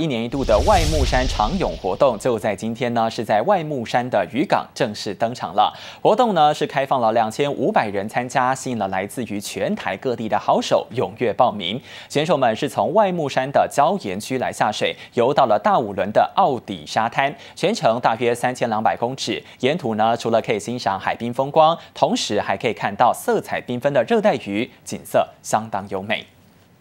一年一度的外木山长泳活动就在今天呢，是在外木山的渔港正式登场了。活动呢是开放了两千五百人参加，吸引了来自于全台各地的好手踊跃报名。选手们是从外木山的礁岩区来下水，游到了大五轮的奥底沙滩，全程大约三千两百公尺。沿途呢，除了可以欣赏海滨风光，同时还可以看到色彩缤纷的热带鱼，景色相当优美。